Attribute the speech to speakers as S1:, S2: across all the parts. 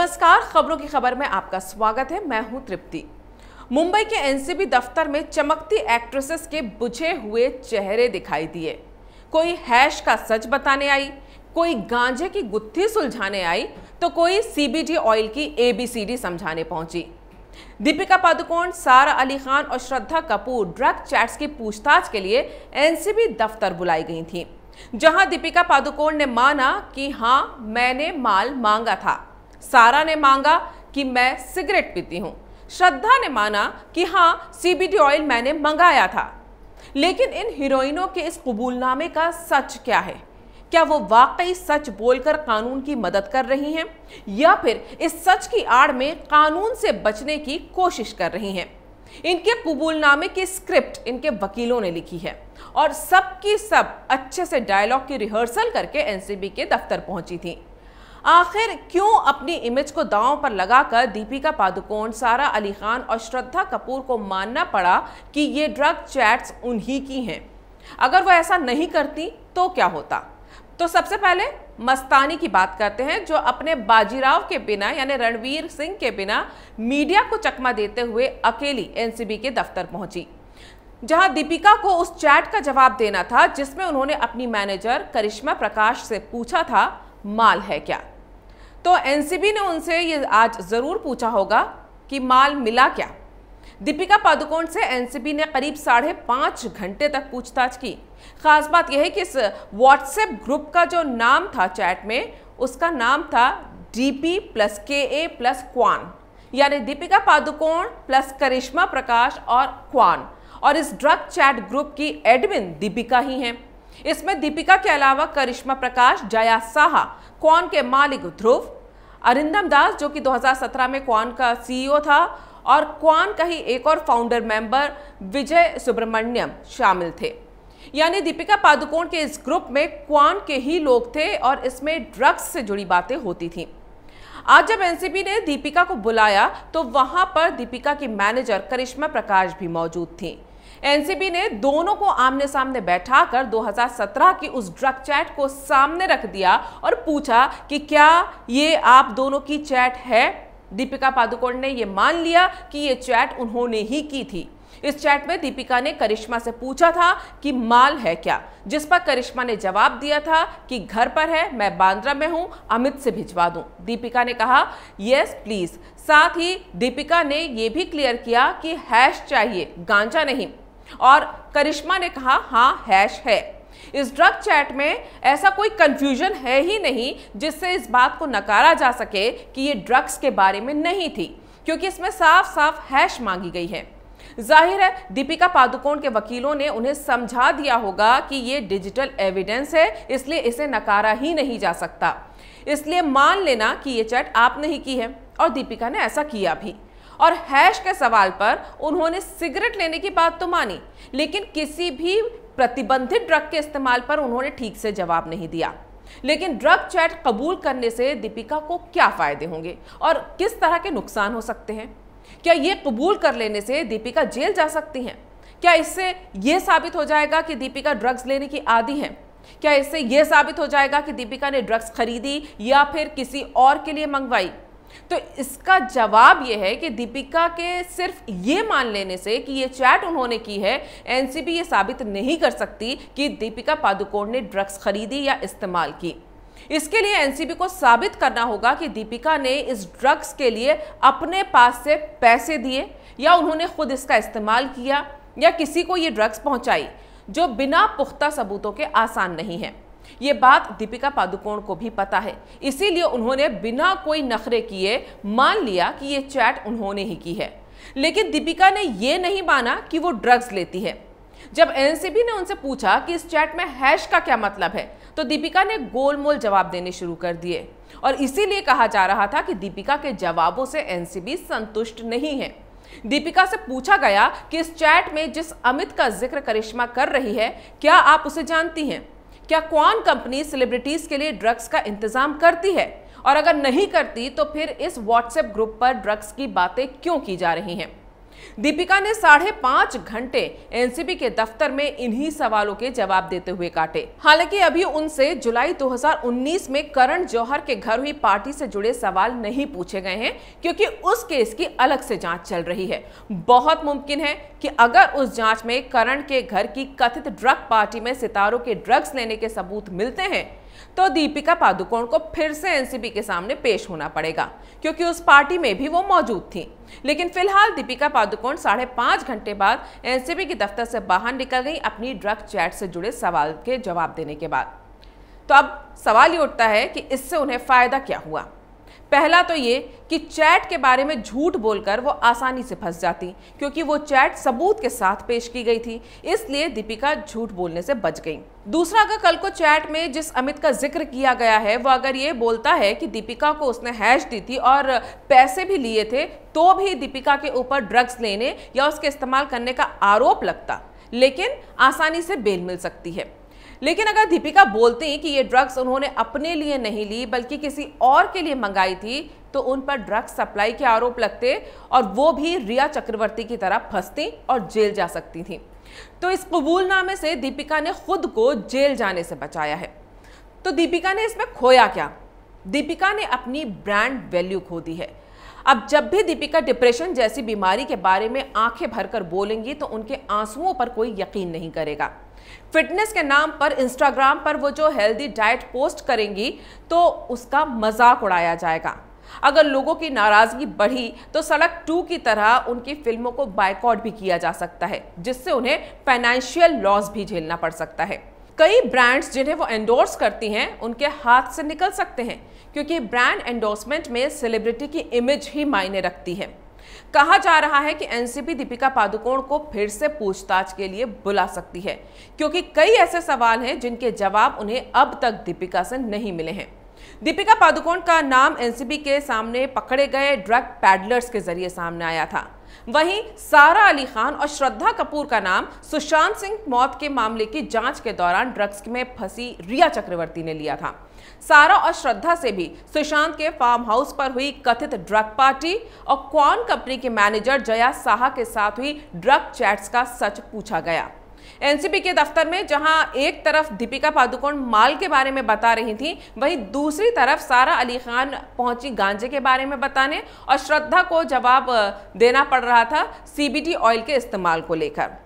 S1: नमस्कार खबरों की खबर में आपका स्वागत है मैं हूं तृप्ति मुंबई के एनसीबी दफ्तर में चमकती एक्ट्रेसेस के बुझे हुए चेहरे दिखाई दिए कोई हैश का सच बताने आई कोई गांजे की गुत्थी सुलझाने आई तो कोई सीबीडी ऑयल की एबीसीडी समझाने पहुंची दीपिका पादुकोण सारा अली खान और श्रद्धा कपूर ड्रग चैट्स की पूछताछ के लिए एनसीबी दफ्तर बुलाई गई थी जहां दीपिका पादुकोण ने माना कि हाँ मैंने माल मांगा था सारा ने मांगा कि मैं सिगरेट पीती हूँ श्रद्धा ने माना कि हाँ सीबीडी ऑयल मैंने मंगाया था लेकिन इन हीरोइनों के इस कबूलनामे का सच क्या है क्या वो वाकई सच बोलकर कानून की मदद कर रही हैं या फिर इस सच की आड़ में कानून से बचने की कोशिश कर रही हैं इनके कबूलनामे की स्क्रिप्ट इनके वकीलों ने लिखी है और सब की सब अच्छे से डायलॉग की रिहर्सल करके एनसीबी के दफ्तर पहुंची थी आखिर क्यों अपनी इमेज को दांव पर लगाकर दीपिका पादुकोण सारा अली खान और श्रद्धा कपूर को मानना पड़ा कि ये ड्रग चैट्स उन्हीं की हैं अगर वो ऐसा नहीं करती तो क्या होता तो सबसे पहले मस्तानी की बात करते हैं जो अपने बाजीराव के बिना यानी रणवीर सिंह के बिना मीडिया को चकमा देते हुए अकेली एनसीबी के दफ्तर पहुंची जहां दीपिका को उस चैट का जवाब देना था जिसमें उन्होंने अपनी मैनेजर करिश्मा प्रकाश से पूछा था माल है क्या तो एनसीबी ने उनसे ये आज ज़रूर पूछा होगा कि माल मिला क्या दीपिका पादुकोण से एनसीबी ने करीब साढ़े पाँच घंटे तक पूछताछ की खास बात यह है कि इस व्हाट्सएप ग्रुप का जो नाम था चैट में उसका नाम था डी पी प्लस के ए प्लस क्वान यानी दीपिका पादुकोण प्लस करिश्मा प्रकाश और क्वान और इस ड्रग चैट ग्रुप की एडमिन दीपिका ही हैं इसमें दीपिका के अलावा करिश्मा प्रकाश जया साहा क्वान के मालिक ध्रुव अरिंदम दास जो कि 2017 में क्वान का सीईओ e था और क्वान का ही एक और फाउंडर मेंबर विजय सुब्रमण्यम शामिल थे यानी दीपिका पादुकोण के इस ग्रुप में क्वान के ही लोग थे और इसमें ड्रग्स से जुड़ी बातें होती थी आज जब एनसीबी ने दीपिका को बुलाया तो वहां पर दीपिका की मैनेजर करिश्मा प्रकाश भी मौजूद थीं एनसीबी ने दोनों को आमने सामने बैठाकर 2017 की उस ड्रग चैट को सामने रख दिया और पूछा कि क्या ये आप दोनों की चैट है दीपिका पादुकोण ने यह मान लिया कि यह चैट उन्होंने ही की थी इस चैट में दीपिका ने करिश्मा से पूछा था कि माल है क्या जिस पर करिश्मा ने जवाब दिया था कि घर पर है मैं बांद्रा में हूं अमित से भिजवा दूं दीपिका ने कहा यस प्लीज साथ ही दीपिका ने यह भी क्लियर किया कि हैश चाहिए गांजा नहीं और करिश्मा ने कहा हाँ हैश है इस ड्रग चैट में ऐसा कोई कन्फ्यूजन है ही नहीं जिससे इस बात को नकारा जा सके कि ये ड्रग्स के बारे में नहीं थी क्योंकि इसमें साफ साफ हैश मांगी गई है जाहिर है दीपिका पादुकोण के वकीलों ने उन्हें समझा दिया होगा कि ये डिजिटल एविडेंस है इसलिए इसे नकारा ही नहीं जा सकता इसलिए मान लेना कि ये चैट आपने ही की है और दीपिका ने ऐसा किया भी और हैश के सवाल पर उन्होंने सिगरेट लेने की बात तो मानी लेकिन किसी भी प्रतिबंधित ड्रग के इस्तेमाल पर उन्होंने ठीक से जवाब नहीं दिया लेकिन ड्रग चैट कबूल करने से दीपिका को क्या फायदे होंगे और किस तरह के नुकसान हो सकते हैं क्या ये कबूल कर लेने से दीपिका जेल जा सकती हैं क्या इससे यह साबित हो जाएगा कि दीपिका ड्रग्स लेने की आदि हैं क्या इससे यह साबित हो जाएगा कि दीपिका ने ड्रग्स खरीदी या फिर किसी और के लिए मंगवाई तो इसका जवाब यह है कि दीपिका के सिर्फ ये मान लेने से कि ये चैट उन्होंने की है एनसीबी ये साबित नहीं कर सकती कि दीपिका पादुकोण ने ड्रग्स खरीदी या इस्तेमाल की इसके लिए एनसीबी को साबित करना होगा कि दीपिका ने इस ड्रग्स के लिए अपने पास से पैसे दिए या उन्होंने खुद इसका इस्तेमाल किया या किसी को ये ड्रग्स पहुंचाई जो बिना पुख्ता सबूतों के आसान नहीं है ये बात दीपिका पादुकोण को भी पता है इसीलिए उन्होंने बिना कोई नखरे किए मान लिया कि ये चैट उन्होंने ही की है लेकिन दीपिका ने यह नहीं माना कि वो ड्रग्स लेती है जब एनसीबी ने उनसे पूछा कि इस चैट में हैश का क्या मतलब है तो दीपिका ने गोलमोल जवाब देने शुरू कर दिए और इसीलिए कहा जा रहा था कि दीपिका के जवाबों से एनसीबी संतुष्ट नहीं है दीपिका से पूछा गया कि इस चैट में जिस अमित का जिक्र करिश्मा कर रही है क्या आप उसे जानती हैं क्या कौन कंपनी सेलिब्रिटीज के लिए ड्रग्स का इंतजाम करती है और अगर नहीं करती तो फिर इस व्हाट्सएप ग्रुप पर ड्रग्स की बातें क्यों की जा रही हैं दीपिका ने साढ़े पांच घंटे एनसीबी के दफ्तर में इन्हीं सवालों के जवाब देते हुए काटे हालांकि अभी उनसे जुलाई 2019 में करण जौहर के घर हुई पार्टी से जुड़े सवाल नहीं पूछे गए हैं क्योंकि उस केस की अलग से जांच चल रही है बहुत मुमकिन है कि अगर उस जांच में करण के घर की कथित ड्रग पार्टी में सितारों के ड्रग्स लेने के सबूत मिलते हैं तो दीपिका पादुकोण को फिर से एनसीपी के सामने पेश होना पड़ेगा क्योंकि उस पार्टी में भी वो मौजूद थी लेकिन फिलहाल दीपिका पादुकोण साढ़े पांच घंटे बाद एनसीपी के दफ्तर से बाहर निकल गई अपनी ड्रग चैट से जुड़े सवाल के जवाब देने के बाद तो अब सवाल ये उठता है कि इससे उन्हें फ़ायदा क्या हुआ पहला तो ये कि चैट के बारे में झूठ बोलकर वो आसानी से फंस जाती क्योंकि वो चैट सबूत के साथ पेश की गई थी इसलिए दीपिका झूठ बोलने से बच गई दूसरा अगर कल को चैट में जिस अमित का जिक्र किया गया है वो अगर ये बोलता है कि दीपिका को उसने हैश दी थी और पैसे भी लिए थे तो भी दीपिका के ऊपर ड्रग्स लेने या उसके इस्तेमाल करने का आरोप लगता लेकिन आसानी से बेल मिल सकती है लेकिन अगर दीपिका बोलती कि ये ड्रग्स उन्होंने अपने लिए नहीं ली बल्कि किसी और के लिए मंगाई थी तो उन पर ड्रग्स सप्लाई के आरोप लगते और वो भी रिया चक्रवर्ती की तरह फंसती और जेल जा सकती थी तो इस कबूलनामे से दीपिका ने खुद को जेल जाने से बचाया है तो दीपिका ने इसमें खोया क्या दीपिका ने अपनी ब्रांड वैल्यू खो दी है अब जब भी दीपिका डिप्रेशन जैसी बीमारी के बारे में आंखें भरकर बोलेंगी तो उनके आंसुओं पर कोई यकीन नहीं करेगा फिटनेस के नाम पर इंस्टाग्राम पर वो जो हेल्दी डाइट पोस्ट करेंगी तो उसका मजाक उड़ाया जाएगा अगर लोगों की नाराजगी बढ़ी तो सड़क टू की तरह उनकी फिल्मों को बायकॉट भी किया जा सकता है जिससे उन्हें फाइनेंशियल लॉस भी झेलना पड़ सकता है कई ब्रांड्स जिन्हें वो एंडोर्स करती हैं उनके हाथ से निकल सकते हैं क्योंकि ब्रांड एंडोर्समेंट में सेलिब्रिटी की इमेज ही मायने रखती है कहा जा रहा है कि एनसीपी दीपिका पादुकोण को फिर से पूछताछ के लिए बुला सकती है क्योंकि कई ऐसे सवाल हैं जिनके जवाब उन्हें अब तक दीपिका से नहीं मिले हैं दीपिका पादुकोण का नाम एनसीबी के सामने पकड़े गए ड्रग पैडलर्स के जरिए सामने आया था वहीं सारा अली खान और श्रद्धा कपूर का नाम सुशांत सिंह मौत के मामले की जांच के दौरान ड्रग्स में फंसी रिया चक्रवर्ती ने लिया था सारा और श्रद्धा से भी सुशांत के फार्म हाउस पर हुई कथित ड्रग पार्टी और क्वान कंपनी के मैनेजर जया साहा के साथ हुई ड्रग चैट्स का सच पूछा गया एनसीपी के दफ्तर में जहां एक तरफ दीपिका पादुकोण माल के बारे में बता रही थी वहीं दूसरी तरफ सारा अली खान पहुंची गांजे के बारे में बताने और श्रद्धा को जवाब देना पड़ रहा था सीबीटी ऑयल के इस्तेमाल को लेकर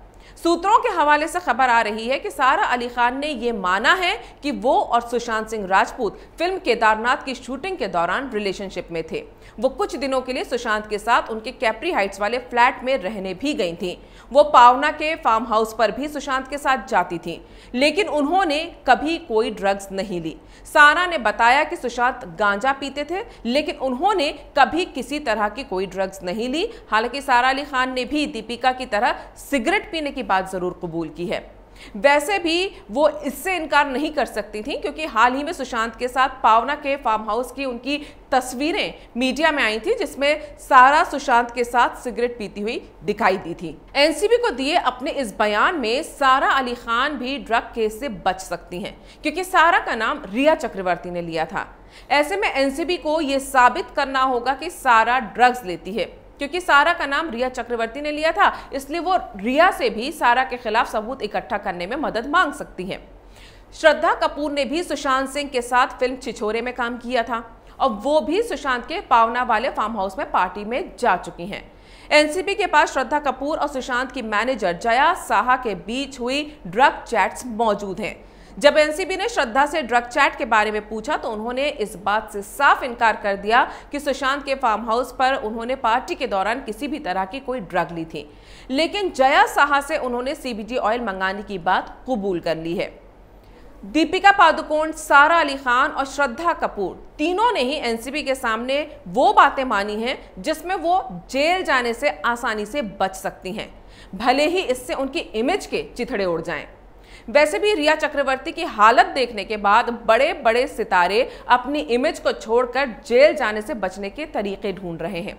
S1: सूत्रों के हवाले से खबर आ रही है कि सारा अली खान ने यह माना है कि वो और सुशांत सिंह राजपूत फिल्म केदारनाथ की शूटिंग के दौरान रिलेशनशिप में थे वो कुछ दिनों के लिए सुशांत के साथ उनके कैपरी हाइट्स वाले फ्लैट में रहने भी गई थी वो पावना के फार्म हाउस पर भी सुशांत के साथ जाती थी लेकिन उन्होंने कभी कोई ड्रग्स नहीं ली सारा ने बताया कि सुशांत गांजा पीते थे लेकिन उन्होंने कभी किसी तरह की कोई ड्रग्स नहीं ली हालांकि सारा अली खान ने भी दीपिका की तरह सिगरेट पीने की बात बात ज़रूर कबूल की है वैसे भी वो इससे इनकार नहीं कर सकती थी क्योंकि हाल ही में सुशांत के साथ पावना के फार्म हाउस की उनकी तस्वीरें मीडिया में आई थी जिसमें सारा सुशांत के साथ सिगरेट पीती हुई दिखाई दी थी एनसीबी को दिए अपने इस बयान में सारा अली खान भी ड्रग केस से बच सकती हैं क्योंकि सारा का नाम रिया चक्रवर्ती ने लिया था ऐसे में एनसीबी को यह साबित करना होगा कि सारा ड्रग्स लेती है क्योंकि सारा का नाम रिया चक्रवर्ती ने लिया था इसलिए वो रिया से भी सारा के खिलाफ सबूत इकट्ठा करने में मदद मांग सकती है श्रद्धा कपूर ने भी सुशांत सिंह के साथ फिल्म छिछोरे में काम किया था और वो भी सुशांत के पावना वाले फार्म हाउस में पार्टी में जा चुकी हैं एनसीपी के पास श्रद्धा कपूर और सुशांत की मैनेजर जया साहा के बीच हुई ड्रग चैट्स मौजूद हैं जब एनसीबी ने श्रद्धा से ड्रग चैट के बारे में पूछा तो उन्होंने इस बात से साफ इनकार कर दिया कि सुशांत के फार्म हाउस पर उन्होंने पार्टी के दौरान किसी भी तरह की कोई ड्रग ली थी लेकिन जया साहा से उन्होंने सीबीजी ऑयल मंगाने की बात कबूल कर ली है दीपिका पादुकोण सारा अली खान और श्रद्धा कपूर तीनों ने ही एनसीबी के सामने वो बातें मानी हैं जिसमें वो जेल जाने से आसानी से बच सकती हैं भले ही इससे उनकी इमेज के चिथड़े उड़ जाएं वैसे भी रिया चक्रवर्ती की हालत देखने के बाद बड़े बड़े सितारे अपनी इमेज को छोड़कर जेल जाने से बचने के तरीके ढूंढ रहे हैं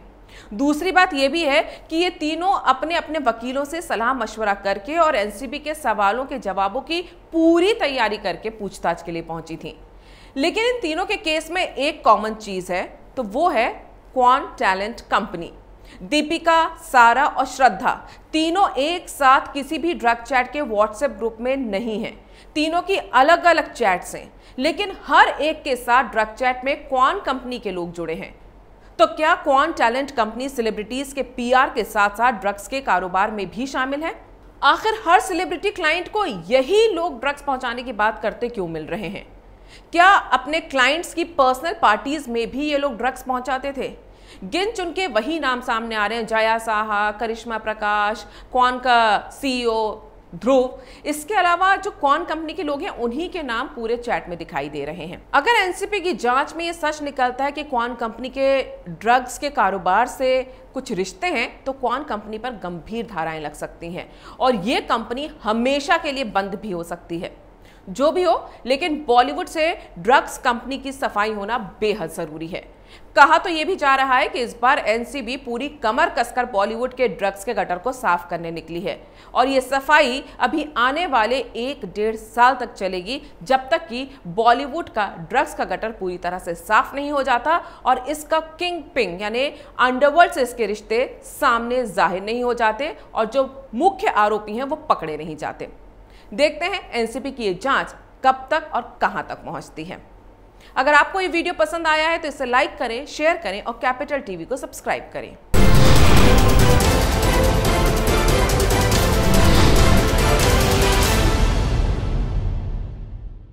S1: दूसरी बात यह भी है कि ये तीनों अपने अपने वकीलों से सलाह मशवरा करके और एनसीबी के सवालों के जवाबों की पूरी तैयारी करके पूछताछ के लिए पहुंची थी लेकिन इन तीनों के केस में एक कॉमन चीज़ है तो वो है क्वान टैलेंट कंपनी दीपिका सारा और श्रद्धा तीनों एक साथ किसी भी ड्रग चैट के व्हाट्सएप ग्रुप में नहीं हैं तीनों की अलग अलग चैट्स हैं लेकिन हर एक के साथ ड्रग चैट में कौन कंपनी के लोग जुड़े हैं तो क्या कौन टैलेंट कंपनी सेलिब्रिटीज के पीआर के साथ साथ ड्रग्स के कारोबार में भी शामिल है आखिर हर सेलिब्रिटी क्लाइंट को यही लोग ड्रग्स पहुंचाने की बात करते क्यों मिल रहे हैं क्या अपने क्लाइंट्स की पर्सनल पार्टीज में भी ये लोग ड्रग्स पहुंचाते थे गिन चुन के वही नाम सामने आ रहे हैं जया साहा करिश्मा प्रकाश कौन का सीईओ e ध्रुव इसके अलावा जो कौन कंपनी के लोग हैं उन्हीं के नाम पूरे चैट में दिखाई दे रहे हैं अगर एनसीपी की जांच में ये सच निकलता है कि कौन कंपनी के ड्रग्स के कारोबार से कुछ रिश्ते हैं तो कौन कंपनी पर गंभीर धाराएं लग सकती हैं और ये कंपनी हमेशा के लिए बंद भी हो सकती है जो भी हो लेकिन बॉलीवुड से ड्रग्स कंपनी की सफाई होना बेहद ज़रूरी है कहा तो यह भी जा रहा है कि इस बार एनसीबी पूरी कमर कसकर बॉलीवुड के ड्रग्स के गटर को साफ करने निकली है और ये सफाई अभी आने वाले एक डेढ़ साल तक चलेगी जब तक कि बॉलीवुड का ड्रग्स का गटर पूरी तरह से साफ नहीं हो जाता और इसका किंग पिंग यानी अंडरवर्ल्ड से इसके रिश्ते सामने जाहिर नहीं हो जाते और जो मुख्य आरोपी हैं वो पकड़े नहीं जाते देखते हैं एनसीपी की ये जांच कब तक और कहां तक पहुंचती है अगर आपको ये वीडियो पसंद आया है तो इसे लाइक करें शेयर करें और कैपिटल टीवी को सब्सक्राइब करें